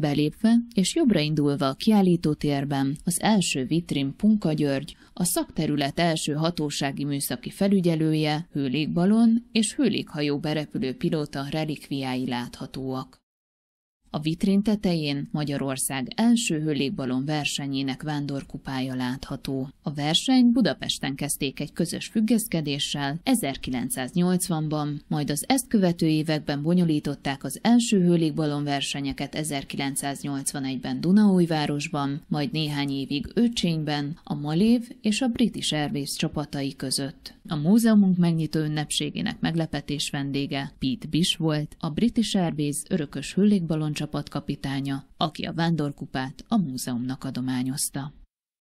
Belépve és jobbra indulva a térben az első vitrin Punka György, a szakterület első hatósági műszaki felügyelője, hőlékbalon és hőlékhajó berepülő pilóta relikviái láthatóak. A vitrin tetején Magyarország első hőlégballon versenyének vándorkupája látható. A verseny Budapesten kezdték egy közös függeszkedéssel 1980-ban, majd az ezt követő években bonyolították az első hőlégbalon versenyeket 1981-ben Dunaújvárosban, majd néhány évig Öcsényben, a Malév és a British Airways csapatai között. A múzeumunk megnyitó ünnepségének meglepetés vendége Pete Bish volt, a British Airways örökös csapatai csapatkapitánya, kapitánya, aki a vándorkupát a múzeumnak adományozta.